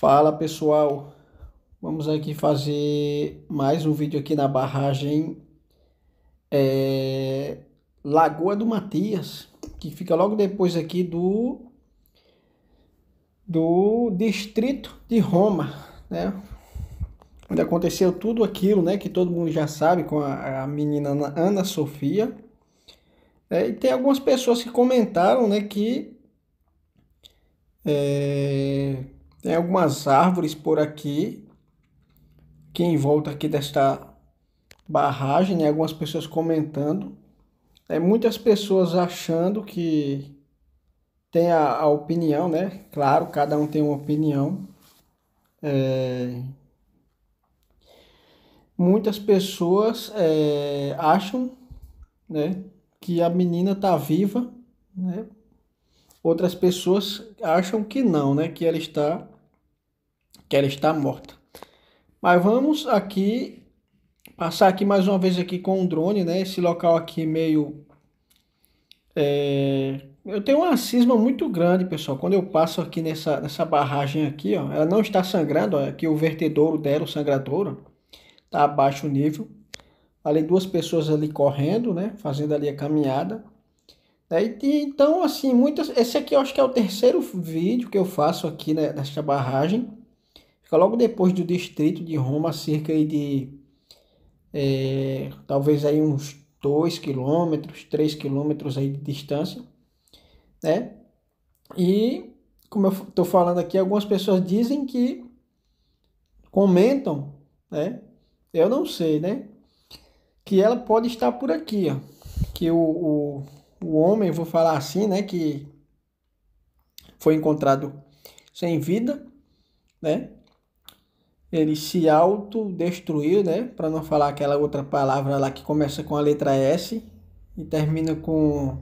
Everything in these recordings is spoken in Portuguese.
Fala pessoal, vamos aqui fazer mais um vídeo aqui na barragem é, Lagoa do Matias, que fica logo depois aqui do, do distrito de Roma, né? Onde aconteceu tudo aquilo, né? Que todo mundo já sabe com a, a menina Ana Sofia. É, e tem algumas pessoas que comentaram, né? Que... É, tem algumas árvores por aqui, que em volta aqui desta barragem, né? algumas pessoas comentando. É, muitas pessoas achando que tem a, a opinião, né? Claro, cada um tem uma opinião. É, muitas pessoas é, acham né, que a menina está viva, né? outras pessoas acham que não, né? Que ela está que ela está morta. Mas vamos aqui passar aqui mais uma vez aqui com o drone, né? Esse local aqui meio é... eu tenho uma cisma muito grande, pessoal. Quando eu passo aqui nessa, nessa barragem aqui, ó, ela não está sangrando, ó, aqui o vertedouro dela, o sangradouro, tá abaixo o nível. Ali duas pessoas ali correndo, né? Fazendo ali a caminhada. É, e, então, assim, muitas. Esse aqui eu acho que é o terceiro vídeo que eu faço aqui né, nesta barragem. Fica logo depois do distrito de Roma, cerca de é, talvez aí uns 2 quilômetros, 3 quilômetros aí de distância, né? E como eu estou falando aqui, algumas pessoas dizem que comentam, né? Eu não sei, né? Que ela pode estar por aqui, ó. Que o, o o homem, vou falar assim, né, que foi encontrado sem vida, né? Ele se autodestruiu, né? Para não falar aquela outra palavra lá que começa com a letra S e termina com,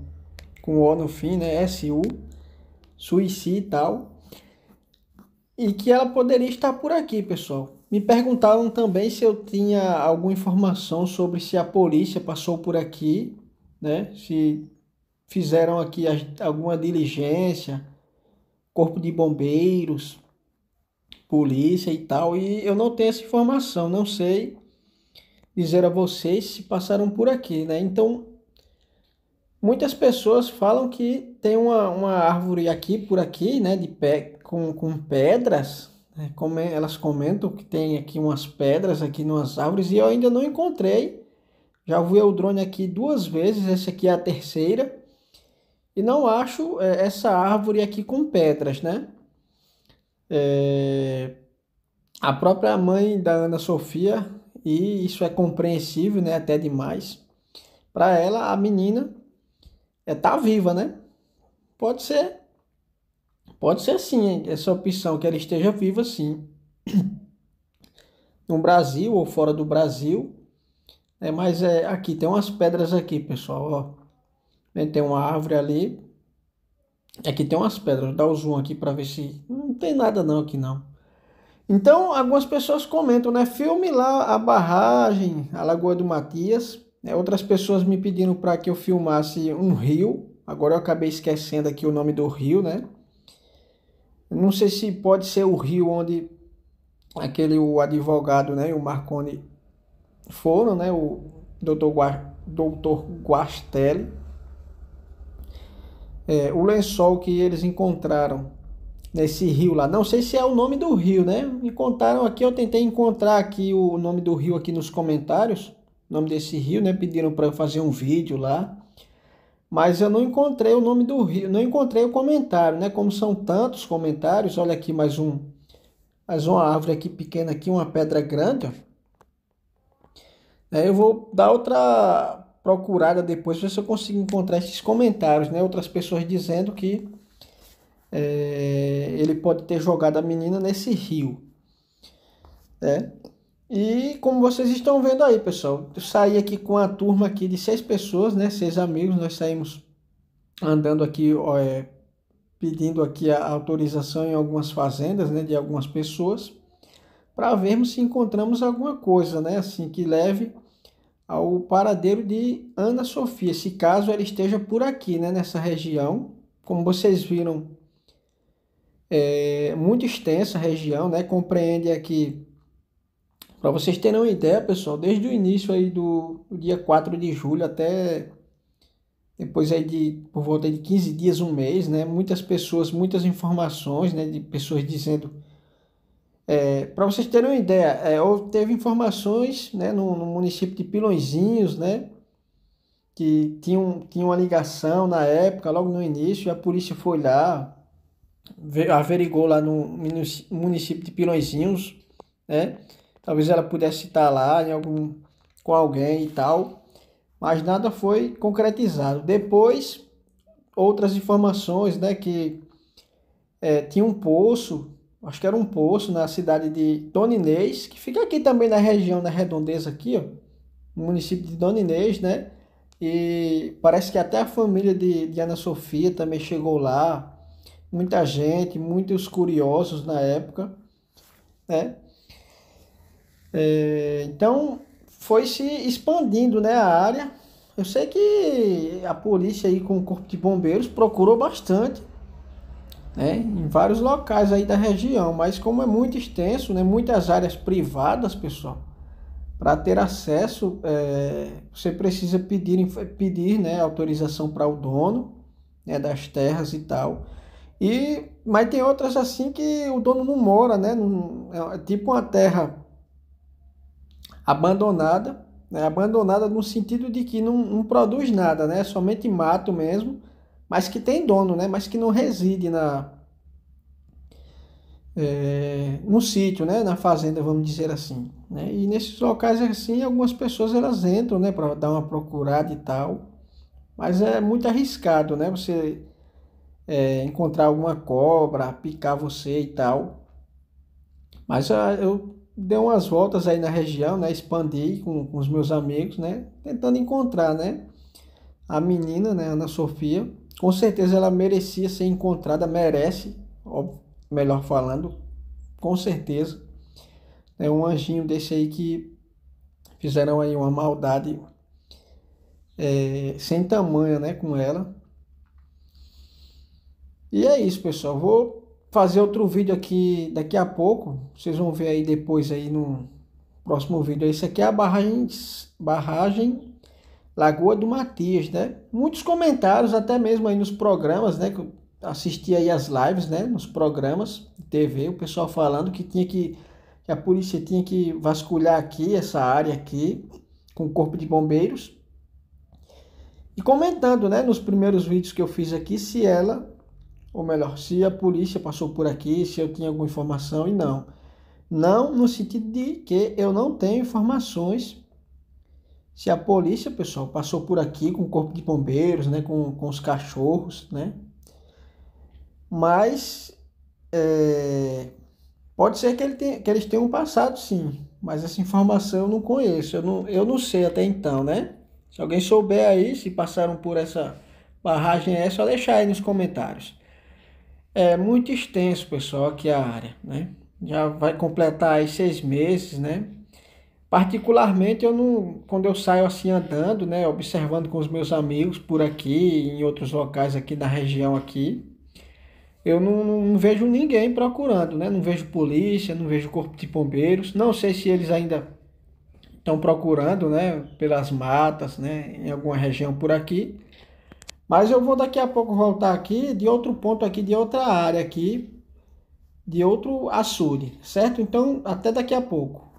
com O no fim, né? SU suicídio e tal. E que ela poderia estar por aqui, pessoal. Me perguntaram também se eu tinha alguma informação sobre se a polícia passou por aqui, né? Se fizeram aqui alguma diligência, corpo de bombeiros, polícia e tal, e eu não tenho essa informação, não sei dizer a vocês se passaram por aqui, né? Então, muitas pessoas falam que tem uma, uma árvore aqui por aqui, né, de pé com, com pedras, né? Como elas comentam que tem aqui umas pedras aqui nas árvores e eu ainda não encontrei. Já vi o drone aqui duas vezes, essa aqui é a terceira. E não acho é, essa árvore aqui com pedras, né? É... A própria mãe da Ana Sofia, e isso é compreensível, né? Até demais. Para ela, a menina é tá viva, né? Pode ser. Pode ser sim, essa opção que ela esteja viva sim. No Brasil ou fora do Brasil. É, mas é aqui tem umas pedras aqui, pessoal, ó. Né? Tem uma árvore ali. Aqui é tem umas pedras. Dá o zoom aqui para ver se. Não tem nada não aqui não. Então, algumas pessoas comentam, né? Filme lá a barragem, a Lagoa do Matias. Né? Outras pessoas me pediram para que eu filmasse um rio. Agora eu acabei esquecendo aqui o nome do rio, né? Não sei se pode ser o rio onde aquele o advogado, né, o Marconi foram, né, o Dr. Gua, Dr. Guastelli é, o lençol que eles encontraram nesse rio lá. Não sei se é o nome do rio, né? Me contaram aqui, eu tentei encontrar aqui o nome do rio aqui nos comentários, o nome desse rio, né? Pediram para eu fazer um vídeo lá, mas eu não encontrei o nome do rio, não encontrei o comentário, né? Como são tantos comentários, olha aqui mais um, mais uma árvore aqui pequena aqui, uma pedra grande, ó. É, eu vou dar outra procurada depois, ver se eu consigo encontrar esses comentários, né? Outras pessoas dizendo que é, ele pode ter jogado a menina nesse rio. Né? E como vocês estão vendo aí, pessoal, eu saí aqui com a turma aqui de seis pessoas, né? Seis amigos, nós saímos andando aqui, ó, é, pedindo aqui a autorização em algumas fazendas, né? De algumas pessoas, para vermos se encontramos alguma coisa, né? Assim, que leve ao paradeiro de Ana Sofia, se caso ela esteja por aqui, né, nessa região. Como vocês viram, é muito extensa a região, né? Compreende aqui, para vocês terem uma ideia, pessoal, desde o início aí do, do dia 4 de julho até depois aí de por volta de 15 dias, um mês, né? Muitas pessoas, muitas informações, né, de pessoas dizendo é, Para vocês terem uma ideia, é, teve informações né, no, no, município de Pilõezinhos, né, que tinha, um, tinha uma ligação na época, logo no início, a polícia foi lá, averigou lá no município de Pilõezinhos, né, talvez ela pudesse estar lá em algum, com alguém e tal, mas nada foi concretizado. Depois, outras informações, né, que é, tinha um poço acho que era um poço na cidade de Toninês, que fica aqui também na região, da redondeza aqui, ó, no município de Toninês, né? E parece que até a família de, de Ana Sofia também chegou lá, muita gente, muitos curiosos na época, né? É, então foi se expandindo, né, a área. Eu sei que a polícia aí com o corpo de bombeiros procurou bastante né, em vários locais aí da região, mas como é muito extenso, né, muitas áreas privadas, pessoal, para ter acesso, é, você precisa pedir, pedir né, autorização para o dono né, das terras e tal. E, mas tem outras assim que o dono não mora, né? É, é tipo uma terra abandonada, né, abandonada no sentido de que não, não produz nada, né? É somente mato mesmo mas que tem dono, né? Mas que não reside na é, no sítio, né? Na fazenda, vamos dizer assim, né? E nesses locais assim, algumas pessoas elas entram, né? Para dar uma procurada e tal, mas é muito arriscado, né? Você é, encontrar alguma cobra, picar você e tal. Mas ah, eu dei umas voltas aí na região, né? Expandi com, com os meus amigos, né? Tentando encontrar, né? A menina, né? Ana Sofia com certeza ela merecia ser encontrada, merece, ou melhor falando, com certeza. É um anjinho desse aí que fizeram aí uma maldade é, sem tamanho, né, com ela. E é isso, pessoal. Vou fazer outro vídeo aqui daqui a pouco. Vocês vão ver aí depois aí no próximo vídeo. Esse aqui é a barragem, barragem Lagoa do Matias, né? Muitos comentários, até mesmo aí nos programas, né? Que eu assistia aí as lives, né? Nos programas de TV, o pessoal falando que tinha que, que a polícia tinha que vasculhar aqui, essa área aqui, com o corpo de bombeiros. E comentando, né? Nos primeiros vídeos que eu fiz aqui, se ela, ou melhor, se a polícia passou por aqui, se eu tinha alguma informação e não. Não no sentido de que eu não tenho informações se a polícia, pessoal, passou por aqui com o corpo de bombeiros, né, com, com os cachorros, né? Mas é, pode ser que, ele tenha, que eles tenham passado, sim. Mas essa informação eu não conheço, eu não, eu não sei até então, né? Se alguém souber aí, se passaram por essa barragem, é só deixar aí nos comentários. É muito extenso, pessoal, aqui a área, né? Já vai completar aí seis meses, né? Particularmente, eu não, quando eu saio assim andando, né, observando com os meus amigos por aqui, em outros locais aqui da região aqui, eu não, não, não, vejo ninguém procurando, né? Não vejo polícia, não vejo corpo de bombeiros. Não sei se eles ainda estão procurando, né? Pelas matas, né? Em alguma região por aqui. Mas eu vou daqui a pouco voltar aqui de outro ponto aqui, de outra área aqui, de outro açude, certo? Então, até daqui a pouco.